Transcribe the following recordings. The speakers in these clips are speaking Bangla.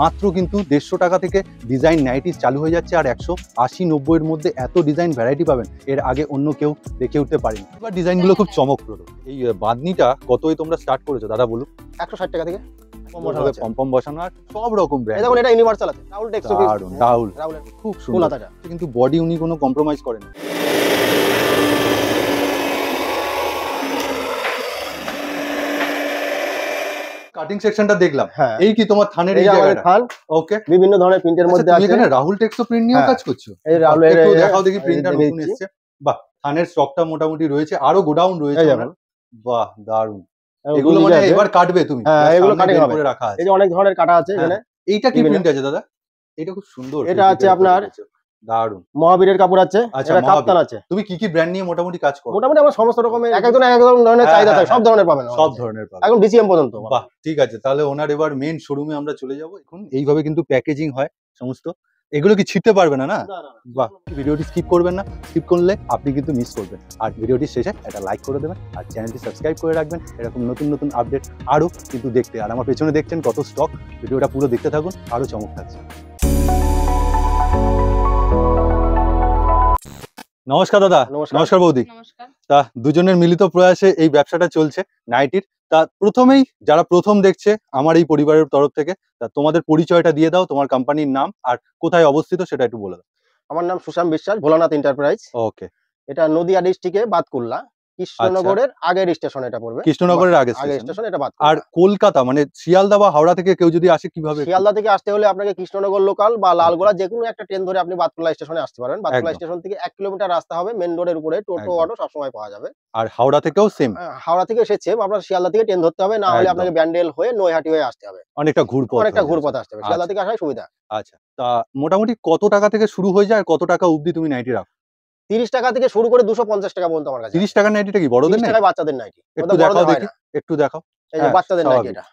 মাত্র কিন্তু দেড়শো টাকা থেকে ডিজাইন নাইটিস চালু হয়ে যাচ্ছে আর একশো আশি নব্বইয়ের মধ্যে এত ডিজাইন ভ্যারাইটি পাবেন এর আগে অন্য কেউ দেখে উঠতে পারেনি এবার ডিজাইনগুলো খুব চমকপ্রদ এই বাঁধনিটা কতই তোমরা স্টার্ট করেছো দাদা বলুন একশো ষাট টাকা থেকে বসানো আর সব রকম এটা খুব সুন্দর কিন্তু বডি উনি কোনো কম্প্রোমাইজ করেন কাটিং সেকশনটা দেখলাম হ্যাঁ। এই কি তোমার থানের এই জায়গাটা থান ওকে বিভিন্ন ধরনের প্রিন্টের আচ্ছা, মধ্যে আছে এখানে রাহুল টেক্সো প্রিন্ট নিয়েও হ্যাঁ। কাজ করছো এই আচ্ছা, রাহুল এর দেখাও দেখি প্রিন্টার নতুন এসেছে বাহ থানের স্টকটা মোটামুটি রয়েছে আরো গোডাউন রয়েছে বাহ দারুন এগুলো মানে এবার কাটবে তুমি হ্যাঁ এগুলো কাটিং করে রাখা আছে এই যে অনেক ধরনের কাটা আছে হ্যাঁ। এখানে এইটা কি প্রিন্ট আছে দাদা এটা খুব সুন্দর এটা আছে আপনার দারুন কাপড় আছে আচ্ছা আছে তুমি কি কি ব্র্যান্ড নিয়ে মোটামুটি কাজ করো মোটামুটি এক ধরনের হ্যাঁ, হ্যাঁ, সব হ্যাঁ। ধরনের ওনার এবার মেন আমরা চলে এখন এইভাবে কিন্তু প্যাকেজিং হয় সমস্ত এগুলো কি ছিটতে পারবে না না বাহ ভিডিওটি স্কিপ করবেন না স্কিপ করলে আপনি কিন্তু মিস করবেন আর ভিডিওটি শেষে একটা লাইক করে দেবেন আর চ্যানেলটি সাবস্ক্রাইব করে রাখবেন এরকম নতুন নতুন আপডেট আরো কিন্তু দেখতে আর আমার পেছনে দেখছেন কত স্টক ভিডিওটা পুরো দেখতে থাকুন আরো চমক থাকছে নমস্কার দাদা নমস্কার বৌদি তা দুজনের মিলিত প্রয়াসে এই ব্যবসাটা চলছে নাইটির তা প্রথমেই যারা প্রথম দেখছে আমার এই পরিবারের তরফ থেকে তা তোমাদের পরিচয়টা দিয়ে দাও তোমার কোম্পানির নাম আর কোথায় অবস্থিত সেটা একটু বলে দাও আমার নাম সুশাম বিশ্বাস ভোলানাথ এন্টারপ্রাইজ ওকে এটা নদিয়া ডিস্ট্রিক্টে করলা আচ্ছা। কৃষ্ণনগরের আগের স্টেশন এটা পড়বে কৃষ্ণনগরের আগে স্টেশন এটা বাদ আর কলকাতা মানে শিয়ালদা বা হাওড়া থেকে কেউ যদি আসে কিভাবে শিয়ালদা থেকে আসতে হলে আপনাকে কৃষ্ণনগর লোকাল বা লালগোলা আচ্ছা। যে কোনো একটা ট্রেন ধরে আপনি বাতকুলা স্টেশনে আসতে পারেন বাতকুলা স্টেশন থেকে এক কিলোমিটার রাস্তা হবে মেন রোডের উপরে টোটো অটো সবসময় পাওয়া যাবে আর হাওড়া থেকেও সেম হ্যাঁ, হাওড়া থেকে এসেছে আপনার শিয়ালদা থেকে ট্রেন ধরতে হবে না হলে আপনাকে ব্যান্ডেল হয়ে নৈহাটি হয়ে আসতে হবে অনেকটা ঘুরপথ অনেকটা ঘুরপথ আসতে হবে শিয়ালদা আচ্ছা। থেকে আসার সুবিধা আচ্ছা তা মোটামুটি কত টাকা থেকে শুরু হয়ে যায় কত টাকা অবধি তুমি নাইটি রাখো তিরিশ টাকা থেকে শুরু করে দুশো পঞ্চাশ টাকা পর্যন্ত আমার কাছে তিরিশ টাকা নাইটিটা কি বড়দের টাকা বাচ্চাদের নাইটি একটু দেখাও দেখি একটু দেখাও এই যে হ্যাঁ, বাচ্চাদের নাইটি এটা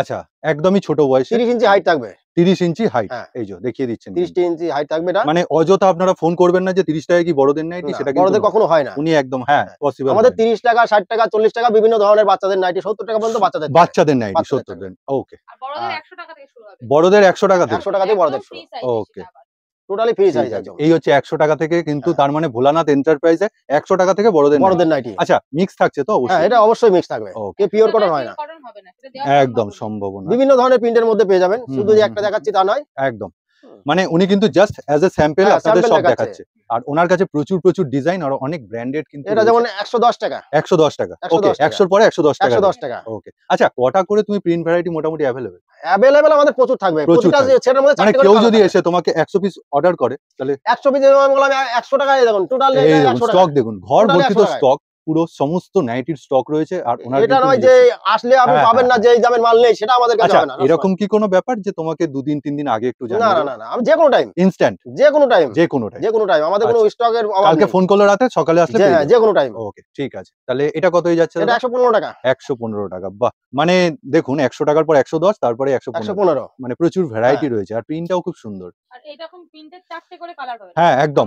আচ্ছা একদমই ছোট বয়সে 30 ইঞ্চি হাইট থাকবে 30 ইঞ্চি হাইট হ্যাঁ। এই যে দেখিয়ে দিচ্ছেন 30 ইঞ্চি হাইট থাকবে এটা মানে অযথা আপনারা ফোন করবেন না যে 30 টাকা কি বড়দের নাইটি সেটা কিন্তু বড়দের কখনো হয় না উনি একদম হ্যাঁ পসিবল হ্যাঁ। আমাদের 30 টাকা 60 টাকা 40 টাকা বিভিন্ন ধরনের বাচ্চাদের নাইটি 70 টাকা পর্যন্ত বাচ্চাদের বাচ্চাদের নাইটি 70 টাকা ওকে আর বড়দের 100 টাকা থেকে শুরু হবে বড়দের 100 টাকা থেকে 100 টাকা থেকে বড়দের ওকে টোটালি ফ্রি সাইজ আছে এই হচ্ছে 100 টাকা থেকে কিন্তু হ্যাঁ। তার মানে ভোলানাথ এন্টারপ্রাইজে 100 টাকা থেকে বড়দের বড়দের নাইটি আচ্ছা মিক্স থাকছে তো অবশ্যই হ্যাঁ এটা অবশ্যই মিক্স থাকবে ওকে পিওর কটন হয় না একদম সম্ভব না বিভিন্ন ধরনের প্রিন্টের মধ্যে পেয়ে যাবেন শুধু যে একটা দেখাচ্ছি তা নয় একদম মানে উনি কিন্তু জাস্ট অ্যাজ এ স্যাম্পল আপনাদের সব দেখাচ্ছে আর ওনার কাছে প্রচুর প্রচুর ডিজাইন আর অনেক ব্র্যান্ডেড কিন্তু এটা যেমন 110 টাকা 110 টাকা ওকে 100 পরে 110 টাকা 110 টাকা ওকে আচ্ছা কটা করে তুমি প্রিন্ট ভ্যারাইটি মোটামুটি अवेलेबल अवेलेबल আমাদের প্রচুর থাকবে প্রতিটা সেটার মধ্যে মানে কেউ যদি এসে তোমাকে 100 পিস অর্ডার করে তাহলে 100 পিস আমি বললাম 100 টাকা দিয়ে দেখুন টোটাল 100 টাকা স্টক দেখুন ঘর ভর্তি তো স্টক পুরো সমস্ত নাইটির স্টক রয়েছে আর ওনার এটা নয় যে আসলে আপনি হ্যাঁ, পাবেন হ্যাঁ, না হ্যাঁ। যে এই দামের মাল নেই সেটা আমাদের কাছে আচ্ছা, হবে না এরকম কি কোনো ব্যাপার যে তোমাকে দুদিন তিন দিন আগে একটু জানাবো না না না আমি যে কোনো টাইম ইনস্ট্যান্ট যে কোনো টাইম যে কোনো টাইম যে কোনো টাইম আমাদের কোনো স্টকের আচ্ছা। কালকে ফোন করলে রাতে সকালে আসলে হ্যাঁ যে কোনো টাইম ওকে ঠিক আছে তাহলে এটা কতই যাচ্ছে এটা 115 টাকা 115 টাকা বাহ মানে দেখুন 100 টাকার পর 110 তারপরে 115 মানে প্রচুর ভ্যারাইটি রয়েছে আর প্রিন্টটাও খুব সুন্দর হ্যাঁ একদম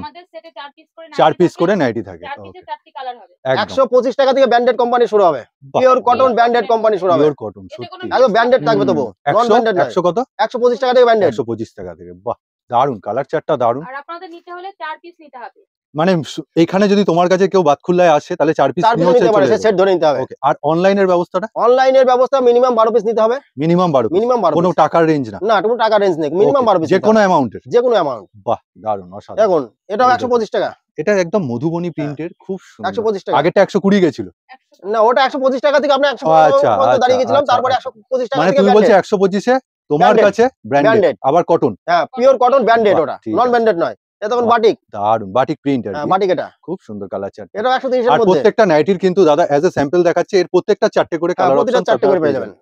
চার পিস করে নাইটি থাকে টাকা থেকে কোম্পানি শুরু হবে কটন কোম্পানি শুরু হবে কটন থাকবে তবু কত টাকা থেকে টাকা থেকে বাহ দারুন কালার চারটা দারুন আর আপনাদের নিতে হলে চার পিস নিতে হবে মানে এখানে যদি তোমার কাছে কেউ খুললায় আসে তাহলে চার পিস নিতে পারে সে সেট ধরে নিতে হবে ওকে আর অনলাইনের ব্যবস্থাটা অনলাইনের ব্যবস্থা মিনিমাম 12 পিস নিতে হবে মিনিমাম 12 মিনিমাম 12 কোনো টাকার রেঞ্জ না না কোনো টাকার রেঞ্জ নেই মিনিমাম 12 পিস যে কোনো অ্যামাউন্টের যে কোনো অ্যামাউন্ট বাহ দারুণ অসাধারণ এখন এটাও 125 টাকা এটা একদম মধুবনী প্রিন্টের হ্যাঁ। খুব সুন্দর 125 টাকা একশো 120 গেছিল না ওটা 125 টাকা থেকে আপনি 100 আচ্ছা, আচ্ছা, দাঁড়িয়ে গেছিলাম আচ্ছা, তারপরে 125 টাকা মানে তুমি বলছো 125 এ তোমার কাছে ব্র্যান্ডেড আবার কটন হ্যাঁ পিওর কটন ব্র্যান্ডেড ওটা নন ব্র্যান্ডেড নয় হ্যাঁ, খুব সুন্দর কালার এটা প্রত্যেকটা নাইটির কিন্তু দাদা অ্যাজ এ দেখাচ্ছে এর প্রত্যেকটা চারটে করে হ্যাঁ, চারটে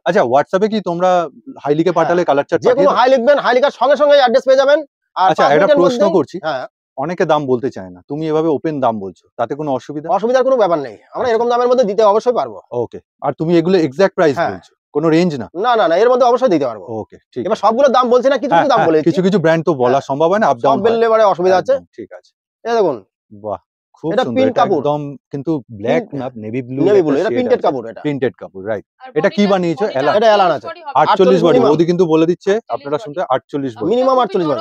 আচ্ছা কি তোমরা পাঠালে কালার হাই লিখবেন সঙ্গে সঙ্গে অ্যাড্রেস পেয়ে যাবেন আচ্ছা প্রশ্ন করছি হ্যাঁ অনেকে দাম বলতে চায় না তুমি এভাবে ওপেন দাম বলছো তাতে কোনো অসুবিধা অসুবিধার কোনো ব্যাপার নেই আমরা আচ্ছা। এরকম দামের মধ্যে দিতে অবশ্যই পারবো ওকে আর তুমি এগুলো এক্সাক্ট হ্যাঁ। প্রাইস বলছো কোনো রেঞ্জ না না না না এর মধ্যে অবশ্যই দিতে পারবো ওকে ঠিক এবার সবগুলো দাম বলছি না কিছু কিছু দাম হ্যাঁ, হ্যাঁ, বলে কিছু কিছু ব্র্যান্ড তো হ্যাঁ। বলা সম্ভব হয় না আপ ডাউন বললে পরে অসুবিধা আছে ঠিক আছে এটা দেখুন বাহ আটচল্লিশ সুন্দর কিন্তু ব্ল্যাক না নেভি ব্লু নেভি প্রিন্টেড কাপড় প্রিন্টেড কাপড় রাইট এটা কি বানিয়েছো আছে বডি ওদি কিন্তু বলে দিচ্ছে আপনারা শুনতে আটচল্লিশ বডি মিনিমাম আটচল্লিশ বডি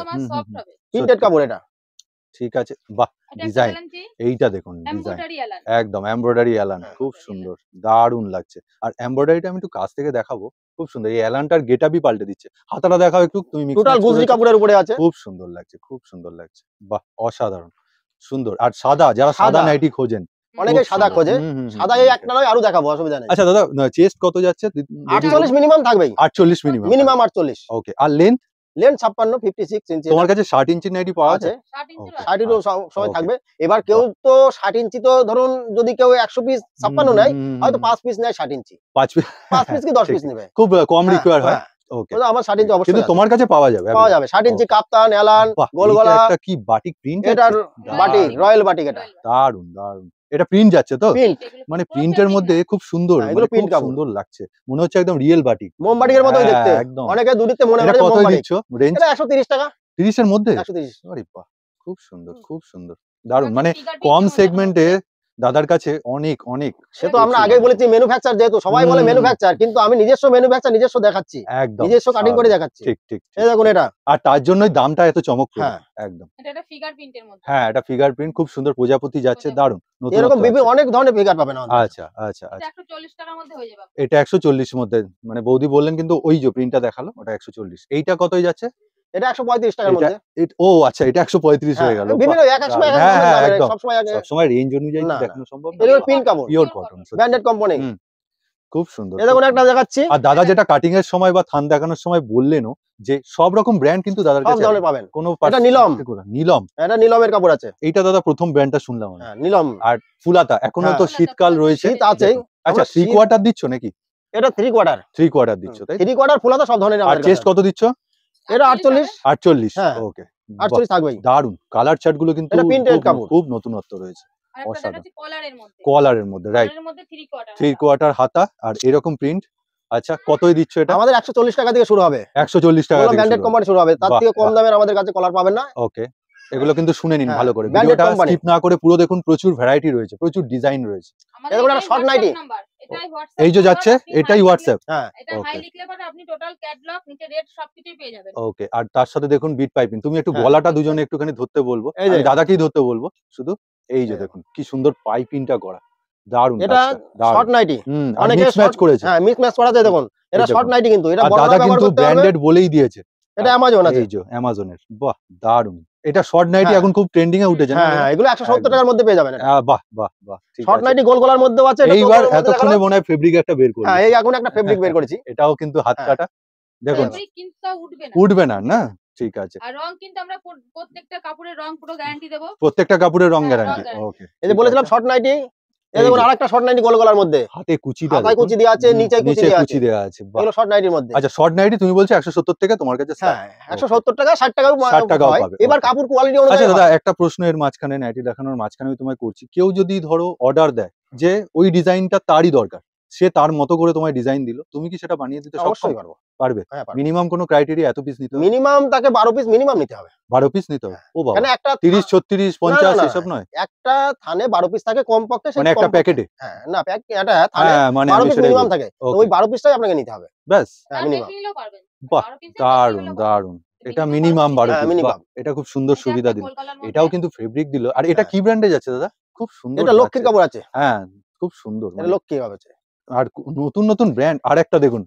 প্রিন্টেড কাপড় এটা ঠিক আছে বাহ ডিজাইন এইটা দেখুন ডিজাইন একদম এমব্রয়ডারি অ্যালান খুব সুন্দর দারুণ লাগছে আর এমব্রয়ডারিটা আমি একটু কাছ থেকে দেখাবো খুব সুন্দর এই অ্যালানটার গেটআপই পাল্টে দিচ্ছে হাতাটা দেখাও একটু তুমি টোটাল গুজরি কাপড়ের উপরে আছে খুব সুন্দর লাগছে খুব সুন্দর লাগছে বাহ অসাধারণ সুন্দর আর সাদা যারা সাদা নাইটি খোঁজেন অনেকে সাদা খোঁজে সাদা এই একটা নয় আরো দেখাবো অসুবিধা নেই আচ্ছা দাদা চেস্ট কত যাচ্ছে 48 মিনিমাম থাকবেই 48 মিনিমাম মিনিমাম 48 ওকে আর লেন্থ লেন ছাপ্পান্ন ফিফটি সিক্স ইঞ্চি তোমার কাছে ষাট ইঞ্চি নাইটি পাওয়া আছে আচ্ছা। এবার কেউ তো ষাট ইঞ্চি তো ধরুন যদি কেউ একশো পিস ছাপ্পান্ন নেয় হয়তো পাঁচ পিস নেয় ষাট ইঞ্চি পাঁচ পিস পাঁচ পিস কি দশ পিস নেবে খুব কম রিকোয়ার হ্যাঁ, হয় হ্যাঁ। আমার ষাট ইঞ্চি অবশ্যই তোমার কাছে পাওয়া যাবে পাওয়া যাবে ষাট ইঞ্চি কাপ্তান এলান গোলগলা কি বাটিক প্রিন্ট এটার বাটিক রয়্যাল বাটিক এটা দারুন দারুন এটা প্রিন্ট যাচ্ছে তো মানে প্রিন্টের মধ্যে খুব সুন্দর হ্যাঁ, মানে প্রিন্ট সুন্দর লাগছে মনে হচ্ছে একদম রিয়েল বাটি মোমবাটির মতো দেখতে একদম অনেকে মনে হয় কত দিচ্ছ রেঞ্জ টাকা মধ্যে খুব সুন্দর খুব সুন্দর দারুন আচ্ছা, মানে কম সেগমেন্টে দাদার কাছে অনেক অনেক সে তো আমরা আগে বলেছি ম্যানুফ্যাকচার যেহেতু সবাই বলে ম্যানুফ্যাকচার কিন্তু আমি নিজস্ব ম্যানুফ্যাকচার নিজস্ব দেখাচ্ছি একদম নিজস্ব কাটিং করে দেখাচ্ছি ঠিক ঠিক এই দেখুন এটা আর তার জন্যই দামটা এত চমক হ্যাঁ একদম এটা একটা ফিগার প্রিন্টের মধ্যে হ্যাঁ এটা ফিগার প্রিন্ট খুব সুন্দর প্রজাপতি যাচ্ছে দারুন নতুন এরকম বিভিন্ন অনেক ধরনের ফিগার পাবেন আচ্ছা আচ্ছা আচ্ছা 140 টাকার মধ্যে হয়ে যাবে এটা 140 এর মধ্যে মানে বৌদি বললেন কিন্তু ওই যে প্রিন্টটা দেখালো ওটা 140 এইটা কতই যাচ্ছে এটা ও আচ্ছা এটা হয়ে হ্যাঁ, রেঞ্জ হ্যাঁ, হ্যাঁ, অনুযায়ী খুব সুন্দর এটা আর দাদা যেটা কাটিং এর সময় বা থান দেখানোর সময় বললেনও যে সব রকম ব্র্যান্ড কিন্তু দাদার কাছে পাবেন কোন এটা নীলম এটা নিলমের কাপড় আছে এইটা দাদা প্রথম ব্র্যান্ডটা শুনলাম নিলম আর ফুলাতা এখনো তো শীতকাল রয়েছে আচ্ছা থ্রি কোয়ার্টার দিচ্ছ নাকি এটা থ্রি কোয়ার্টার থ্রি কোয়ার্টার দিচ্ছ থ্রি কোয়ার্টার ফুলাতা সব ধরনের আর চেস্ট কত দিচ্ছ এটা 48 48 ওকে 48 থাকবেই দারুন কালার চার্ট গুলো কিন্তু খুব নতুনত্ব রয়েছে কলারের মধ্যে রাইট থ্রি কোয়ার্টার হাতা আর এরকম প্রিন্ট আচ্ছা কতই দিচ্ছ এটা আমাদের 140 টাকা থেকে শুরু হবে 140 টাকা থেকে ব্র্যান্ডেড কোম্পানি শুরু হবে তার থেকে কম দামের আমাদের কাছে কলার পাবেন না ওকে এগুলো কিন্তু শুনে নিন হ্যাঁ, ভালো করে ভিডিওটা স্কিপ না করে পুরো দেখুন প্রচুর ভ্যারাইটি রয়েছে প্রচুর ডিজাইন রয়েছে এরকম একটা শর্ট নাইটি এই যে যাচ্ছে এটাই হোয়াটসঅ্যাপ হ্যাঁ ওকে আর তার সাথে দেখুন বিট পাইপিং তুমি একটু হ্যাঁ। গলাটা দুজনে একটুখানি ধরতে বলবো দাদাকেই ধরতে বলবো শুধু এই যে দেখুন কি সুন্দর পাইপিংটা করা দারুন এটা করেছে হ্যাঁ ম্যাচ করা যায় দেখুন এটা শর্ট নাইটি কিন্তু এটা দাদা কিন্তু ব্র্যান্ডেড বলেই দিয়েছে এটা অ্যামাজন আছে এই যে বাহ দারুন এটা শর্ট হ্যাঁ। নাইটি এখন খুব ট্রেন্ডিং এ হ্যাঁ, উঠেছে হ্যাঁ এগুলো 170 টাকার মধ্যে পেয়ে যাবেন বাহ বাহ বাহ শর্ট নাইটি গোল গোলার মধ্যেও আছে এইবার এতক্ষণে মনে হয় ফেব্রিক একটা বের করেছি হ্যাঁ এই এখন একটা ফেব্রিক হ্যাঁ, বের করেছি এটাও কিন্তু হাত কাটা দেখুন উঠবে না না ঠিক আছে আর রং কিন্তু আমরা প্রত্যেকটা কাপড়ের রং পুরো গ্যারান্টি দেব প্রত্যেকটা কাপড়ের রং গ্যারান্টি ওকে এই যে বলেছিলাম শর্ট নাইটি শর্ট নাইটি মধ্যে হাতে দেওয়া কুচি দেওয়া আছে নিচে দেওয়া আছে মধ্যে শর্ট আচ্ছা, নাইটি তুমি বলছো তোমার কাছে হ্যাঁ টাকা এবার কাপড় কোয়ালিটি আচ্ছা, দাদা একটা প্রশ্নের মাঝখানে নাইটি দেখানোর মাঝখানে আমি তোমায় করছি কেউ যদি ধরো অর্ডার দেয় যে ওই ডিজাইনটা তারই দরকার সে তার মতো করে তোমায় ডিজাইন দিল তুমি কি সেটা বানিয়ে দিতে অবশ্যই পারবো পারবে মিনিমাম হ্যাঁ, কোনো ক্রাইটেরিয়া এত পিস নিতে মিনিমাম তাকে বারো পিস মিনিমাম নিতে হবে বারো পিস নিতে হবে হ্যাঁ। ও বাবা একটা তিরিশ ছত্রিশ পঞ্চাশ এসব নয় একটা থানে বারো পিস থাকে কমপক্ষে মানে একটা প্যাকেটে হ্যাঁ না একটা থানে হ্যাঁ, মানে বারো পিস মিনিমাম থাকে ওই বারো পিসটাই আপনাকে নিতে হবে ব্যাস মিনিমাম বাহ দারুন দারুন এটা মিনিমাম বারো এটা খুব সুন্দর সুবিধা দিল এটাও কিন্তু ফেব্রিক দিল আর এটা কি ব্র্যান্ডে যাচ্ছে দাদা খুব সুন্দর এটা লক্ষ্মীর কাপড় আছে হ্যাঁ খুব সুন্দর এটা লক্ষ্মী কাপড় আছে আর নতুন নতুন ব্র্যান্ড আর একটা দেখুন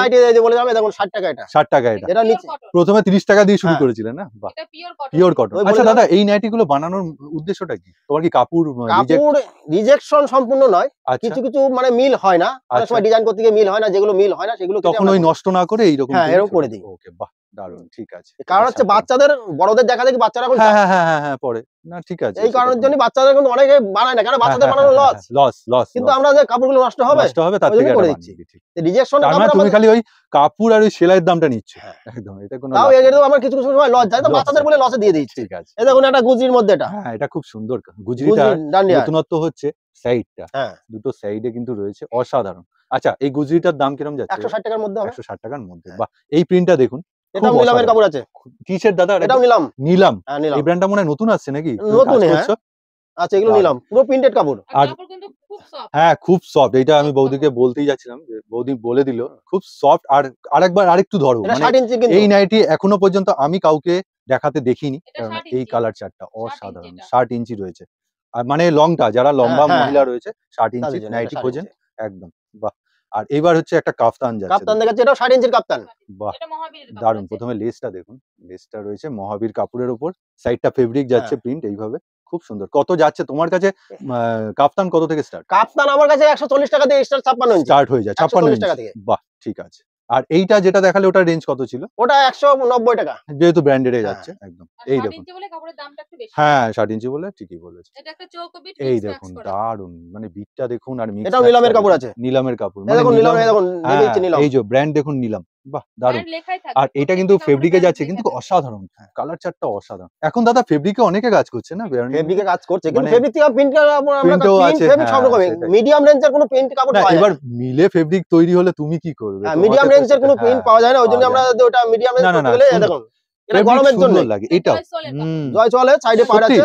নাইটি বলে যাবে দেখুন টাকা এটা 60 প্রথমে 30 টাকা দিয়ে শুরু হ্যাঁ। করেছিলেন না বাহ এটা পিওর কটন আচ্ছা দাদা এই নাইটি গুলো বানানোর উদ্দেশ্যটা কি তোমার কি কাপড় কাপড় রিজেকশন সম্পূর্ণ নয় আচ্ছা। কিছু কিছু মানে মিল হয় না অনেক আচ্ছা। সময় ডিজাইন করতে গিয়ে মিল হয় না যেগুলো মিল হয় না সেগুলো তখন ওই নষ্ট না করে এইরকম রকম হ্যাঁ এরকম করে দিই ওকে বাহ দারুন ঠিক আছে কারণ হচ্ছে বাচ্চাদের বড়দের দেখা দেখি বাচ্চারা হ্যাঁ, হ্যাঁ হ্যাঁ হ্যাঁ হ্যাঁ না ঠিক আছে এই কারণের জন্য বাচ্চাদের কিন্তু অনেকে বানায় না কারণ হ্যাঁ, বাচ্চাদের বানানো লস লস লস কিন্তু আমরা যে কাপড়গুলো নষ্ট হবে নষ্ট হবে তার থেকে করে দিচ্ছি রিজেকশন মানে আমরা তুমি খালি ওই কাপড় আর ওই সেলাইয়ের দামটা নিচ্ছ একদম এটা কোনো তাও কিছু কিছু সময় লস যায় তো বাচ্চাদের বলে লসে দিয়ে দিচ্ছি ঠিক আছে এটা একটা গুজরির মধ্যে এটা হ্যাঁ এটা খুব সুন্দর গুজরিটা নতুনত্ব হচ্ছে সাইডটা হ্যাঁ। দুটো সাইডে কিন্তু রয়েছে অসাধারণ আচ্ছা এই গুজরিটার দাম কিরকম যাচ্ছে ষাট টাকার মধ্যে একশো ষাট টাকার মধ্যে বা এই প্রিন্টটা দেখুন হ্যাঁ খুব সফট এটা আমি বৌদিকে বলতেই যাচ্ছিলাম যে বৌদি বলে খুব সফট আর আরেকবার আরেকটু ধরো মানে এই নাইটি এখনো পর্যন্ত আমি কাউকে দেখাতে দেখিনি কারণ এই কালার চারটা অসাধারণ ষাট ইঞ্চি রয়েছে আর মানে লংটা যারা হ্যাঁ, লম্বা হ্যাঁ, মহিলা হ্যাঁ। রয়েছে ষাট ইঞ্চি নাইটি খোঁজেন একদম বাহ আর এবার হচ্ছে একটা কাফতান যাচ্ছে কাফতান দেখাচ্ছে এটাও 60 ইঞ্চির কাফতান বাহ দারুন প্রথমে লেসটা দেখুন লেসটা রয়েছে মহাবীর কাপড়ের উপর সাইডটা ফেব্রিক হ্যাঁ। যাচ্ছে প্রিন্ট এইভাবে খুব সুন্দর কত যাচ্ছে তোমার কাছে কাফতান কত থেকে স্টার্ট কাফতান আমার কাছে 140 টাকা দিয়ে স্টার্ট 56 ইঞ্চি স্টার্ট হয়ে যায় 56 টাকা থেকে বাহ ঠিক আছে আর এইটা যেটা দেখালে ওটা রেঞ্জ কত ছিল ওটা একশো নব্বই টাকা যেহেতু ব্র্যান্ডেড এ হ্যাঁ। যাচ্ছে একদম এই দেখুন হ্যাঁ ষাট ইঞ্চি বলে ঠিকই বলেছে এই দেখুন দারুন মানে বিটটা দেখুন আর নিলামের কাপড় আছে নিলামের কাপড় এই যে মানে ব্র্যান্ড দেখুন নিলাম বাহ দারুণ আর এটা কিন্তু ফেব্রিকে যাচ্ছে কিন্তু অসাধারণ কালার হ্যাঁ, চারটা অসাধারণ এখন দাদা ফেব্রিকে অনেকে কাজ করছে না ফেব্রিকে কাজ করছে কিন্তু ফেব্রিক মানে প্রিন্টও আছে মিডিয়াম হ্যাঁ, রেঞ্জের কোনো প্রিন্ট কাপড় পাওয়া যায় এবার মিলে ফেব্রিক তৈরি হলে তুমি কি করবে হ্যাঁ, মিডিয়াম রেঞ্জের কোনো প্রিন্ট পাওয়া যায় না ওই জন্য আমরা ওটা মিডিয়াম রেঞ্জ করতে গেলে এরকম লাগে এটা জয় চলে সাইডে পাড় আছে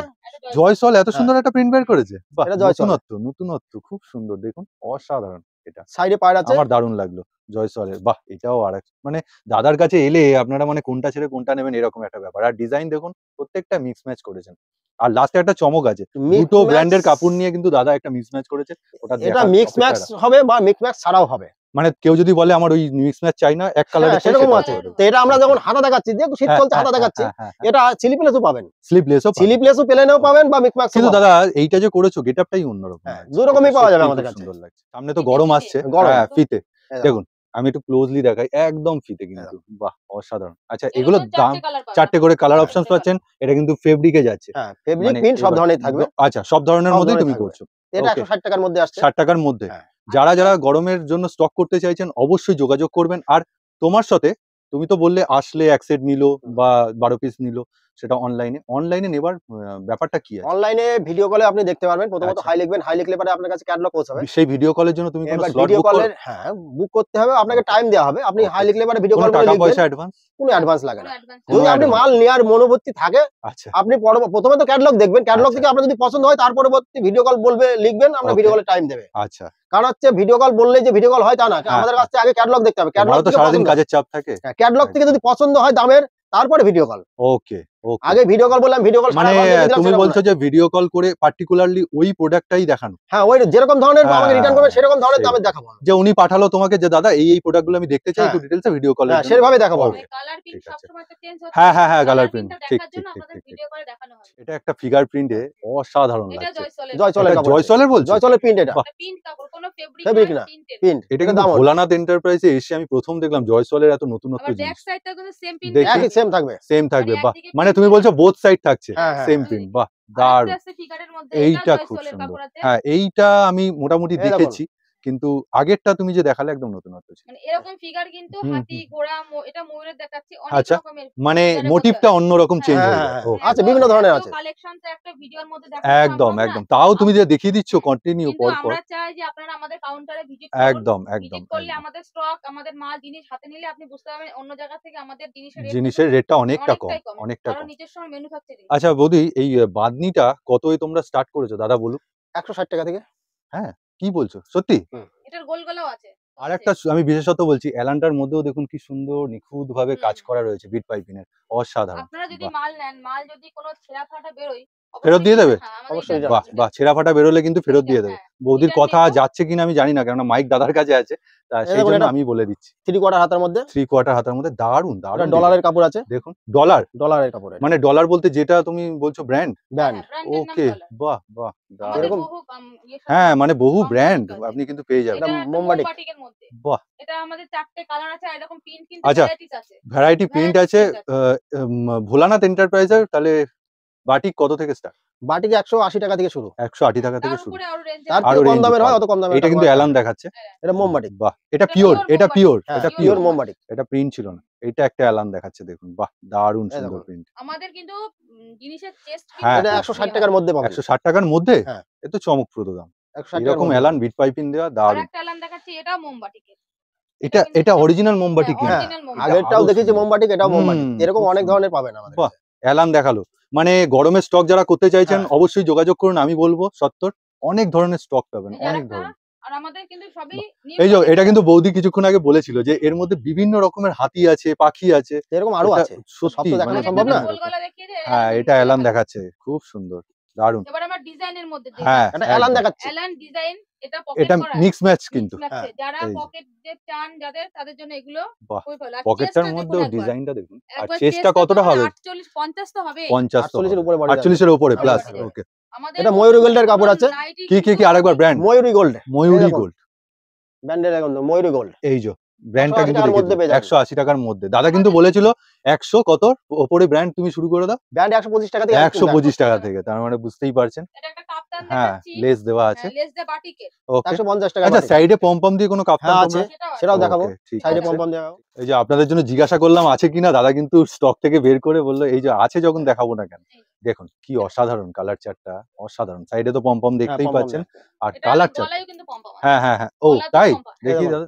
জয়সল এত সুন্দর একটা প্রিন্ট বের করেছে এটা জয়সল নতুনত্ব খুব সুন্দর দেখুন অসাধারণ এটা সাইডে পাড় আছে আমার দারুণ লাগলো জয়সলের বাহ এটাও আর মানে দাদার কাছে এলে আপনারা মানে কোনটা ছেড়ে কোনটা নেবেন এরকম একটা ব্যাপার আর ডিজাইন দেখুন প্রত্যেকটা মিক্স ম্যাচ করেছেন আর লাস্টে একটা চমক আছে দুটো ব্র্যান্ডের কাপড় নিয়ে কিন্তু দাদা একটা মিক্স ম্যাচ করেছে ওটা এটা মিক্স ম্যাচ হবে বা মিক্স ম্যাচ ছাড়াও হবে মানে কেউ যদি বলে আমার ওই মিক্স ম্যাচ চাই না এক কালারে হ্যাঁ, সেরকম আছে তো এটা আমরা যখন হাতা দেখাচ্ছি যেহেতু শীত হ্যাঁ, চলছে হাতা হ্যাঁ, দেখাচ্ছি এটা স্লিপলেসও পাবেন স্লিপলেসও স্লিপলেসও প্লেনেও পাবেন বা মিক্স ম্যাচ কিন্তু দাদা এইটা যে করেছো গেটআপটাই অন্যরকম রকমই পাওয়া যাবে আমাদের কাছে সুন্দর লাগছে সামনে তো গরম আসছে গরম ফিতে দেখুন আমি একটু ক্লোজলি দেখাই একদম ফিতে কিন্তু বাহ অসাধারণ আচ্ছা এগুলো দাম চারটে করে কালার অপশন পাচ্ছেন এটা কিন্তু ফেব্রিকে যাচ্ছে হ্যাঁ ফেব্রিক মানে প্রিন্ট সব ধরনের থাকবে আচ্ছা সব ধরনের মধ্যেই তুমি করছো এটা 160 টাকার মধ্যে আসছে 60 টাকার মধ্যে হ্যাঁ। যারা যারা গরমের জন্য স্টক করতে চাইছেন অবশ্যই যোগাযোগ করবেন আর তোমার সাথে তুমি তো বললে আসলে এক সেট নিলো বা বারো পিস নিলো সেটা অনলাইনে অনলাইনে নেবার ব্যাপারটা কি অনলাইনে ভিডিও কলে আপনি দেখতে পারবেন প্রথমত হাই আচ্ছা। লিখবেন হাই লিখলে পরে আপনার কাছে ক্যাটালগ পৌঁছাবে সেই ভিডিও কলের জন্য তুমি কোনো ভিডিও কলের হ্যাঁ বুক করতে হবে আপনাকে টাইম আচ্ছা। দেওয়া হবে আপনি হাই লিখলে পরে ভিডিও কল করে টাকা পয়সা অ্যাডভান্স কোনো অ্যাডভান্স লাগে না যদি আপনি মাল নেয়ার মনোবৃত্তি থাকে আচ্ছা আপনি প্রথমে তো ক্যাটলগ দেখবেন ক্যাটলগ আচ্ছা। থেকে আপনার যদি পছন্দ হয় তার পরবর্তী ভিডিও কল বলবে লিখবেন আমরা ভিডিও কলে টাইম দেবে আচ্ছা কারণ হচ্ছে ভিডিও কল বললে যে ভিডিও কল হয় তা না হ্যাঁ। আমাদের কাছে আগে ক্যাটলগ দেখতে হবে ক্যাটালগ তো সারাদিন কাজের চাপ থাকে ক্যাটলগ থেকে যদি পছন্দ হয় দামের তারপরে ভিডিও কল ওকে আগে ভিডিও কল বললাম ভিডিও কল মানে তুমি বলছো যে ভিডিও কল করে পার্টিকুলারলি ওই প্রোডাক্টটাই দেখানো হ্যাঁ ওই যেরকম ধরনের হ্যাঁ, আমাকে রিটার্ন করবে হ্যাঁ, সেরকম ধরনের দামে দেখাবো যে উনি পাঠালো তোমাকে যে দাদা এই এই প্রোডাক্টগুলো আমি দেখতে চাই হ্যাঁ। একটু ডিটেইলসে ভিডিও কল হ্যাঁ সেভাবে দেখাবো হ্যাঁ হ্যাঁ হ্যাঁ কালার প্রিন্ট ঠিক ঠিক ঠিক এটা একটা ফিগার প্রিন্টে অসাধারণ লাগছে জয়চলের জয়চলের জয়চলের প্রিন্ট এটা প্রিন্ট কাপড় কোনো ফেব্রিক না প্রিন্ট এটা কিন্তু ভোলানাথ এন্টারপ্রাইজে এসে আমি প্রথম দেখলাম জয়চলের এত নতুন নতুন জিনিস সেম থাকবে সেম থাকবে মানে হ্যাঁ, তুমি বলছো বোথ সাইড থাকছে সেম হ্যাঁ, প্রিন্ট হ্যাঁ। বাহ দারুন এইটা খুব সুন্দর হ্যাঁ এইটা আমি মোটামুটি দেখেছি কিন্তু আগেরটা তুমি যে দেখালে একদম নতুনত্ব ছিল মানে এরকম ফিগার কিন্তু হাতি ঘোড়া এটা ময়ূরের দেখাচ্ছি অনেক আচ্ছা, রকমের মানে মোটিভটা অন্যরকম চেঞ্জ হয়ে আচ্ছা মানে বিভিন্ন ধরনের আছে কালেকশন তো একটা ভিডিওর মধ্যে দেখা একদম একদম তাও তুমি যে দেখিয়ে দিচ্ছো কন্টিনিউ পর পর আমরা চাই যে আপনারা আমাদের কাউন্টারে ভিজিট একদম একদম করলে আমাদের স্টক আমাদের মাল জিনিস হাতে নিলে আপনি বুঝতে পারবেন অন্য জায়গা থেকে আমাদের জিনিসের জিনিসের রেটটা অনেকটা কম অনেকটা কম নিজস্ব ম্যানুফ্যাকচারিং আচ্ছা বৌদি এই বাদনিটা কতই তোমরা স্টার্ট করেছো দাদা বলুন 160 টাকা থেকে হ্যাঁ কি বলছো সত্যি এটার আছে আর একটা আমি বিশেষত বলছি অ্যালান্টার মধ্যেও দেখুন কি সুন্দর নিখুঁত ভাবে কাজ করা রয়েছে বিট পাইপিনের অসাধারণ আপনারা যদি মাল নেন মাল যদি কোনো ছেঁড়া ফাটা বেরোয় ফেরত দিয়ে দেবে হ্যাঁ, অবশ্যই বাহ বাহ ছেঁড়া ফাটা বেরোলে কিন্তু ফেরত হ্যাঁ, দিয়ে দেবে হ্যাঁ। বৌদির কথা যাচ্ছে কিনা আমি জানি না কেননা মাইক দাদার কাছে আছে সেই জন্য আমি বলে দিচ্ছি থ্রি কোয়ার্টার হাতের মধ্যে থ্রি কোয়ার্টার হাতের মধ্যে দারুন দারুন ডলারের কাপড় আছে দেখুন ডলার ডলারের কাপড় মানে ডলার বলতে যেটা তুমি বলছো ব্র্যান্ড ব্র্যান্ড ওকে বাহ বাহ ইয়ে হ্যাঁ মানে বহু ব্র্যান্ড আপনি কিন্তু পেয়ে যাবেন মোমবাটি বাহ এটা আমাদের কালার আছে আর এরকম প্রিন্ট আচ্ছা, আছে ভ্যারাইটি প্রিন্ট আছে ভোলানাথ এন্টারপ্রাইজার তাহলে বাটিক কত থেকে স্টার্ট বাটিক আশি টাকা থেকে শুরু একশো 180 টাকা থেকে শুরু তার কম দামের হয় অত কম দামের এটা কিন্তু অ্যালার্ম দেখাচ্ছে এটা মোমবাটি বাহ এটা পিওর এটা পিওর এটা পিওর মোমবাটি হ্যাঁ, এটা প্রিন্ট ছিল না এটা একটা অ্যালার্ম দেখাচ্ছে দেখুন বাহ দারুন সুন্দর প্রিন্ট আমাদের কিন্তু জিনিসের চেস্ট হ্যাঁ, এটা 160 টাকার মধ্যে পাবেন ষাট টাকার মধ্যে হ্যাঁ। এ তো চমকপ্রদ দাম এরকম অ্যালান বিট পাইপিং দেওয়া দারুন একটা অ্যালার্ম দেখাচ্ছে এটা মোমবাটি এটা এটা অরিজিনাল মোমবাটি কিনা আগেরটাও দেখেছি মোমবাটি এটাও মোমবাটি এরকম অনেক ধরনের পাবেন আমাদের বাহ অ্যালার্ম দেখালো মানে গরমের স্টক যারা করতে চাইছেন হ্যাঁ। অবশ্যই যোগাযোগ করুন আমি বলবো সত্তর অনেক ধরনের স্টক পাবেন অনেক ধরনের এই যে এটা কিন্তু বৌদি কিছুক্ষণ আগে বলেছিল যে এর মধ্যে বিভিন্ন রকমের হাতি আছে পাখি আছে এরকম আরো আছে সত্যি মানে সম্ভব না হ্যাঁ এটা অ্যালার্ম দেখাচ্ছে খুব সুন্দর দারুন এবার আমরা ডিজাইনের মধ্যে হ্যাঁ এটা অ্যালান দেখাচ্ছি অ্যালান ডিজাইন এটা পকেট করা এটা মিক্স ম্যাচ কিন্তু হ্যাঁ। যারা পকেট যে চান যাদের তাদের জন্য এগুলো খুবই ভালো পকেটের মধ্যে ডিজাইনটা দেখুন আর চেষ্টা কতটা হবে 48 50 তো হবে 50 48 এর উপরে 48 এর উপরে প্লাস ওকে এটা ময়ুরি গোল্ডের কাপড় আছে কি কি কি আরেকবার brand Mayuri gold Mayuri gold ব্র্যান্ডের এখন ময়ুরি গোল্ড এই যে ব্র্যান্ডটা কিন্তু আশি টাকার মধ্যে দাদা কিন্তু হ্যাঁ। বলেছিল একশো কত ওপরে ব্র্যান্ড তুমি শুরু করে দাও ব্র্যান্ড 125 টাকা থেকে একশো পঁচিশ টাকা থেকে তার মানে বুঝতেই পারছেন হ্যাঁ লেস দেওয়া হ্যাঁ, আছে লেস দে বাটিকে সাইডে আচ্ছা, পমপম দিয়ে কোনো কাপড় হ্যাঁ, আছে সেটাও দেখাবো সাইডে পমপম দেখাবো এই যে আপনাদের জন্য জিজ্ঞাসা করলাম আছে কিনা দাদা কিন্তু স্টক থেকে বের করে বললো এই যে আছে যখন দেখাবো না কেন দেখুন কি অসাধারণ কালার চারটা অসাধারণ সাইডে তো পম্পম দেখতেই পাচ্ছেন আর কালার চার হ্যাঁ হ্যাঁ হ্যাঁ ও তাই দেখি দাদা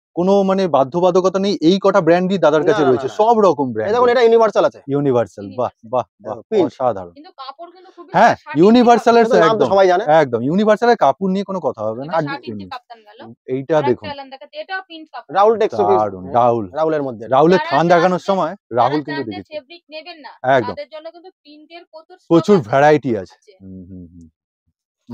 কোনো মানে বাধ্যবাধকতা নেই এই কটা ব্র্যান্ডই দাদার কাছে রয়েছে সব রকম ব্র্যান্ড দেখুন এটা ইউনিভার্সাল আছে ইউনিভার্সাল বাহ বাহ বাহ অসাধারণ হ্যাঁ ইউনিভার্সাল এর একদম সবাই জানে একদম ইউনিভার্সাল এর কাপড় নিয়ে কোনো কথা হবে না এইটা দেখুন রাহুল দারুন রাহুল রাহুলের মধ্যে রাহুলের খান দেখানোর সময় রাহুল কিন্তু দেখেছি একদম প্রচুর ভ্যারাইটি আছে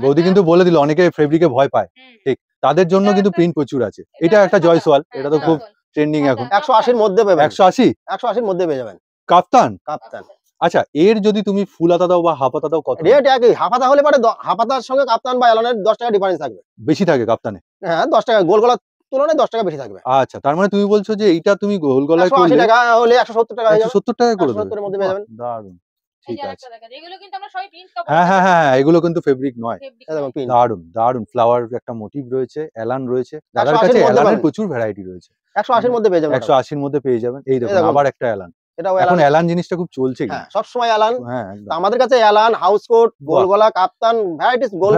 বৌদি আচ্ছা। কিন্তু বলে দিল অনেকে ফেব্রিকে ভয় পায় ঠিক তাদের জন্য কিন্তু প্রিন্ট প্রচুর আছে এটা একটা জয় জয়সওয়াল এটা তো খুব ট্রেন্ডিং হ্যাঁ, এখন হ্যাঁ। একশো আশির মধ্যে একশো আশি একশো আশির মধ্যে পেয়ে যাবেন কাপ্তান কাপ্তান আচ্ছা এর যদি তুমি ফুল আতা দাও বা হাফাতা দাও কত রেট একই হাফাতা হলে পরে হাফাতার সঙ্গে কাপ্তান বা এলানের দশ টাকা ডিফারেন্স থাকবে বেশি থাকে কাপ্তানে হ্যাঁ দশ টাকা গোল গলার তুলনায় দশ টাকা বেশি থাকবে আচ্ছা তার মানে তুমি বলছো যে এইটা তুমি গোলগলায় করলে টাকা হলে একশো সত্তর টাকা একশো সত্তর টাকা করে সত্তরের মধ্যে পেয়ে যাবেন দারুন ঠিক আছে এগুলো কিন্তু আমরা সবাই প্রিন্ট কাপড় হ্যাঁ হ্যাঁ হ্যাঁ এগুলো কিন্তু ফেব্রিক নয় দারুন দারুন ফ্লাওয়ার একটা মোটিভ রয়েছে এলান রয়েছে দাদার কাছে এলানের প্রচুর ভ্যারাইটি রয়েছে 180 এর মধ্যে পেয়ে যাবেন 180 এর মধ্যে পেয়ে যাবেন এই দেখুন আবার একটা এলান এটাও এখন এলান জিনিসটা খুব চলছে সব সময় এলান আমাদের কাছে এলান হাউস কোট গোলগলা কাপ্তান ভ্যারাইটিস গোল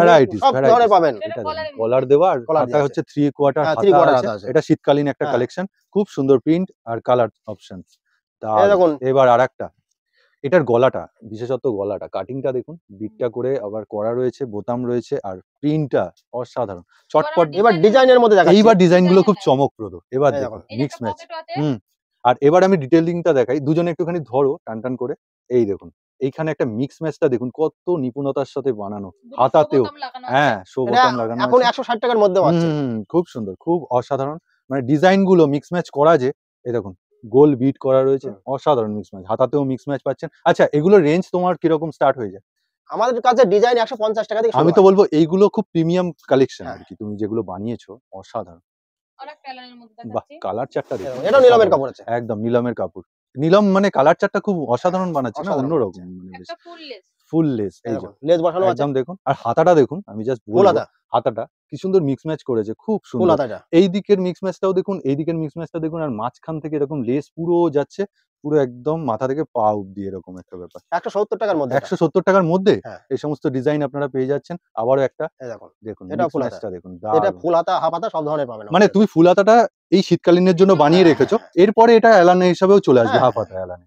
সব ধরনের পাবেন কলার দেওয়া আর এটা হচ্ছে 3 কোয়ার্টার হ্যাঁ, আছে এটা শীতকালীন একটা কালেকশন হ্যাঁ। খুব সুন্দর প্রিন্ট আর কালার অপশন দেখুন এবার আরেকটা এটার গলাটা বিশেষত গলাটা কাটিংটা দেখুন বিটটা করে আবার করা রয়েছে বোতাম রয়েছে আর প্রিন্টটা অসাধারণ চটপট এবার ডিজাইনের মধ্যে দেখা এইবার ডিজাইনগুলো খুব চমকপ্রদ এবার দেখুন মিক্স ম্যাচ হুম আর এবার আমি ডিটেলিংটা দেখাই দুজনে একটুখানি ধরো টান টান করে এই দেখুন এইখানে একটা মিক্স ম্যাচটা দেখুন কত নিপুণতার সাথে বানানো হাতাতেও হ্যাঁ শো বোতাম লাগানো এখন 160 টাকার মধ্যে আছে খুব সুন্দর খুব অসাধারণ মানে ডিজাইনগুলো মিক্স ম্যাচ করা যে এই দেখুন গোল বিট করা রয়েছে অসাধারণ মিক্স ম্যাচ হাতাতেও মিক্স ম্যাচ পাচ্ছেন আচ্ছা এগুলো রেঞ্জ তোমার কিরকম স্টার্ট হয়ে যায় আমাদের কাছে ডিজাইন একশো পঞ্চাশ টাকা থেকে আমি তো বলবো এইগুলো খুব প্রিমিয়াম কালেকশন আর কি তুমি যেগুলো বানিয়েছো অসাধারণ বাহ কালার চারটা এটা নিলামের কাপড় আছে একদম নিলামের কাপড় নিলাম মানে কালার চারটা খুব অসাধারণ বানাচ্ছে না অন্যরকম মানে ফুল লেস লেস বসানো একদম দেখুন আর হাতাটা দেখুন আমি জাস্ট বলবো হাতাটা কি সুন্দর মিক্স ম্যাচ করেছে খুব সুন্দর এই দিকের মিক্স ম্যাচটাও দেখুন এই দিকের মিক্স ম্যাচটা দেখুন আর মাঝখান থেকে এরকম লেস পুরো যাচ্ছে পুরো একদম মাথা থেকে পা অব্দি এরকম একটা ব্যাপার একশো সত্তর টাকার মধ্যে একশো সত্তর টাকার মধ্যে হ্যাঁ। এই সমস্ত ডিজাইন আপনারা পেয়ে যাচ্ছেন আবারও একটা দেখুন দেখুন এটা ফুল হাতা দেখুন এটা ফুল হাতা হাফ হাতা সব ধরনের পাবেন মানে তুমি ফুল হাতাটা এই শীতকালীনের জন্য বানিয়ে রেখেছো হ্যাঁ, হ্যাঁ। এরপরে এটা অ্যালানে হিসাবেও চলে আসবে হাফ হাতা অ্যালানে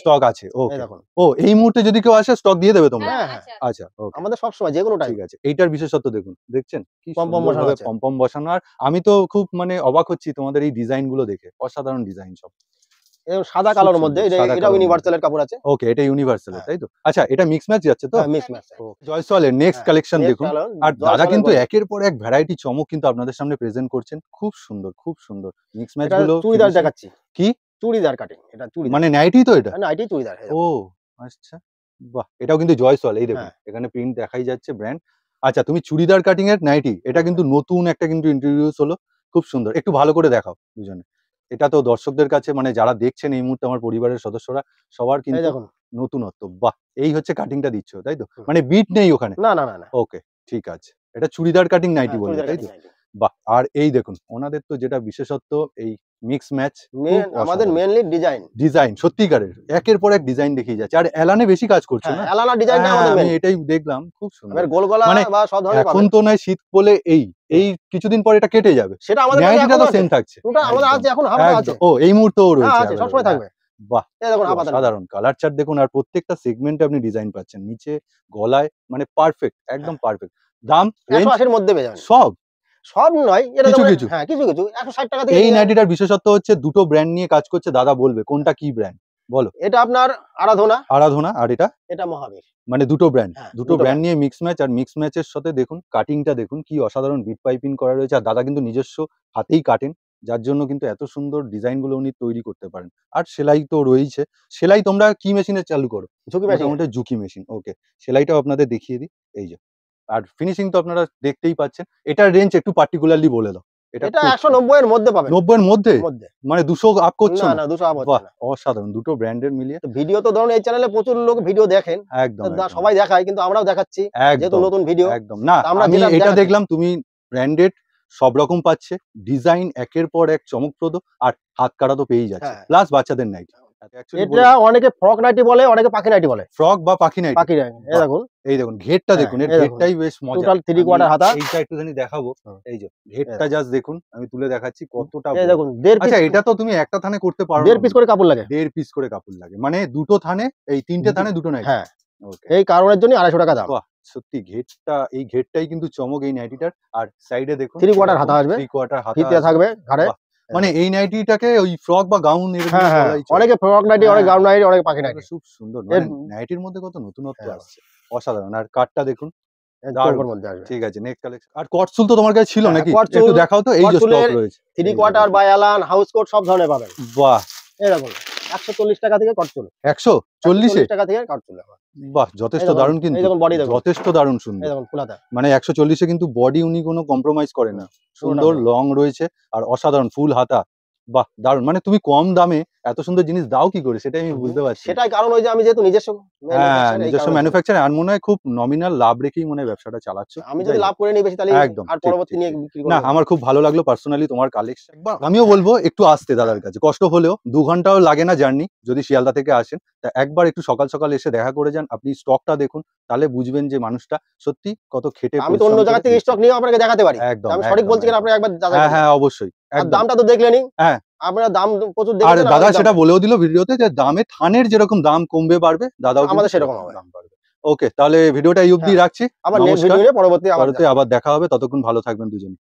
স্টক আছে ওকে ও এই মুহূর্তে যদি কেউ আসে স্টক দিয়ে দেবে তোমরা আচ্ছা ওকে আচ্ছা, আমাদের সব সময় যেগুলো ঠিক আছে এইটার বিশেষত্ব দেখুন দেখছেন পম্পম বসানো পম্পম বসানো আর আমি তো খুব মানে অবাক হচ্ছি তোমাদের এই ডিজাইন গুলো দেখে অসাধারণ ডিজাইন সব সাদা কালোর মধ্যে এটা ইউনিভার্সালের কাপড় আছে ওকে এটা ইউনিভার্সালের হ্যাঁ। তাই তো আচ্ছা এটা মিক্স ম্যাচ যাচ্ছে তো মিক্স ম্যাচ জয়সওয়ালের নেক্সট হ্যাঁ, কালেকশন দেখুন আর দাদা কিন্তু একের পর এক ভ্যারাইটি চমক কিন্তু আপনাদের সামনে প্রেজেন্ট করছেন খুব সুন্দর খুব সুন্দর মিক্স ম্যাচ গুলো চুড়িদার দেখাচ্ছি কি চুড়িদার কাটিং এটা চুড়ি মানে নাইটি তো এটা হ্যাঁ, নাইটি চুড়িদার ও আচ্ছা বাহ এটাও কিন্তু জয়সল এই দেখুন এখানে প্রিন্ট দেখাই যাচ্ছে ব্র্যান্ড আচ্ছা তুমি চুড়িদার কাটিং এর নাইটি এটা কিন্তু নতুন একটা কিন্তু ইন্ট্রোডিউস হলো খুব সুন্দর একটু ভালো করে দেখাও দুজনে এটা তো দর্শকদের কাছে মানে যারা দেখছেন এই মুহূর্তে আমার পরিবারের সদস্যরা সবার কিন্তু নতুনত্ব বাহ এই হচ্ছে কাটিংটা দিচ্ছ তাই তো মানে বিট নেই ওখানে না না না ওকে ঠিক আছে এটা চুড়িদার কাটিং হ্যাঁ, নাইটি বলে তাই তো বাহ আর এই দেখুন ওনাদের তো যেটা বিশেষত্ব এই মিক্স ম্যাচ আমাদের মেইনলি ডিজাইন ডিজাইন সত্যিকারের একের পর এক ডিজাইন দেখিয়ে যাচ্ছে আর এলানে বেশি কাজ করছে হ্যাঁ, না এলানা হ্যাঁ, ডিজাইন আমাদের এটাই দেখলাম খুব সুন্দর গোলগলা মানে বা এখন তো নয় শীত বলে এই এই কিছুদিন পর এটা কেটে যাবে সেটা থাকছে ও এই হ্যাঁ, রয়েছে হ্যাঁ। দেখুন আর প্রত্যেকটা আপনি ডিজাইন পাচ্ছেন নিচে গলায় মানে পারফেক্ট একদম পারফেক্ট দাম মধ্যে সব সব হ্যাঁ, কিছু কিছু কিছু বিশেষত্ব হচ্ছে দুটো ব্র্যান্ড নিয়ে কাজ করছে দাদা বলবে কোনটা কি ব্র্যান্ড বলো এটা আপনার আরাধনা আরাধনা আর এটা এটা মহাবীর মানে দুটো ব্র্যান্ড দুটো ব্র্যান্ড নিয়ে মিক্স ম্যাচ আর মিক্স ম্যাচের সাথে দেখুন কাটিংটা দেখুন কি অসাধারণ বিট পাইপিং করা রয়েছে আর দাদা কিন্তু নিজস্ব হাতেই কাটেন যার জন্য কিন্তু এত সুন্দর ডিজাইনগুলো উনি তৈরি করতে পারেন আর সেলাই তো রয়েছে সেলাই তোমরা কি মেশিনে চালু করো ঝুঁকি মেশিন ঝুঁকি মেশিন ওকে সেলাইটাও আপনাদের দেখিয়ে দিই এই যে আর ফিনিশিং তো আপনারা দেখতেই পাচ্ছেন এটার রেঞ্জ একটু পার্টিকুলারলি বলে দাও প্রচুর লোক ভিডিও দেখেন একদম সবাই দেখায় কিন্তু আমরাও দেখাচ্ছি নতুন ভিডিও একদম না আমরা এটা দেখলাম তুমি ব্র্যান্ডেড সব রকম পাচ্ছে ডিজাইন একের পর এক চমকপ্রদ আর হাত কাটা তো পেয়েই যাচ্ছে প্লাস হ্যাঁ। বাচ্চাদের নাইটি আচ্ছা, এটা অনেকে ফ্রক নাইটি বলে অনেকে পাখি নাইটি বলে ফ্রক বা পাখি নাইটি পাখি নাইটি এই দেখুন এই দেখুন হ্যাঁ, দেখুন এর বেশ মজা টোটাল 3 কোয়ার্টার হাতা এইটা একটুখানি দেখাবো এই যে জাস্ট দেখুন আমি তুলে দেখাচ্ছি কতটা এই দেখুন আচ্ছা এটা তো তুমি একটা থানে করতে পারো পিস করে কাপড় লাগে দেড় পিস করে কাপড় লাগে মানে দুটো থানে এই তিনটে থানে দুটো নাইটি হ্যাঁ এই কারণের জন্য আড়াইশো টাকা দাম সত্যি ঘেটটা এই ঘেরটাই কিন্তু চমক এই নাইটিটার আর সাইডে দেখুন থ্রি কোয়ার্টার হাতা আসবে কোয়ার্টার হাতা থাকবে ঘাড়ে হ্যাঁ। মানে এই নাইটিটাকে ওই ফ্রক বা গাউন হ্যাঁ, হ্যাঁ। অনেকে ফ্রক নাইটি অনেক গাউন নাইটি অনেক পাখি নাইটি খুব সুন্দর মানে নাইটির মধ্যে কত নতুনত্ব আসছে অসাধারণ আর কাটটা দেখুন ঠিক আছে নেক্সট কালেকশন আর কটসুল তো তোমার কাছে ছিল নাকি একটু দেখাও তো এই যে স্টক রয়েছে three quarter by Alan house coat সব ধরনের পাবেন বাহ এরকম একশো চল্লিশ টাকা থেকে কাট চলে একশো চল্লিশ টাকা থেকে কট চলে বাহ যথেষ্ট দারুণ কিন্তু যথেষ্ট দারুণ সুন্দর মানে একশো চল্লিশে কিন্তু বডি উনি কোনো কম্প্রোমাইজ করে না সুন্দর লং রয়েছে আর অসাধারণ ফুল হাতা বাহ দারুণ মানে তুমি কম দামে এত সুন্দর জিনিস দাও কি করে সেটাই আমি বুঝতে পারছি সেটাই কারণ ওই যে আমি যেহেতু নিজস্ব হ্যাঁ নিজস্ব ম্যানুফ্যাকচার আর মনে হয় খুব নমিনাল লাভ রেখেই মনে হয় ব্যবসাটা চালাচ্ছে আমি যদি লাভ করে নিই বেশি তাহলে একদম আর পরবর্তী নিয়ে বিক্রি না আমার খুব ভালো লাগলো পার্সোনালি তোমার কালেকশন একবার আমিও বলবো একটু আসতে দাদার কাছে কষ্ট হলেও দু ঘন্টাও লাগে না জার্নি যদি শিয়ালদা থেকে আসেন তা একবার একটু সকাল সকাল এসে দেখা করে যান আপনি স্টকটা দেখুন তাহলে বুঝবেন যে মানুষটা সত্যি কত খেটে আমি তো অন্য জায়গা থেকে স্টক নিয়ে আপনাকে দেখাতে পারি একদম আমি সঠিক বলছি কিনা আপনি একবার হ্যাঁ হ্যাঁ অবশ্যই দামটা তো দেখলেনই হ্যাঁ আমরা দাম প্রচুর আর দাদা সেটা বলেও দিল ভিডিওতে যে দামে থানের যেরকম দাম কমবে বাড়বে দাদাও আমাদের সেরকম হবে দাম বাড়বে ওকে তাহলে ভিডিওটা এই হ্যাঁ। রাখছি আবার নেক্সট ভিডিওতে পরবর্তী আবার দেখা হবে ততক্ষণ ভালো থাকবেন দুজন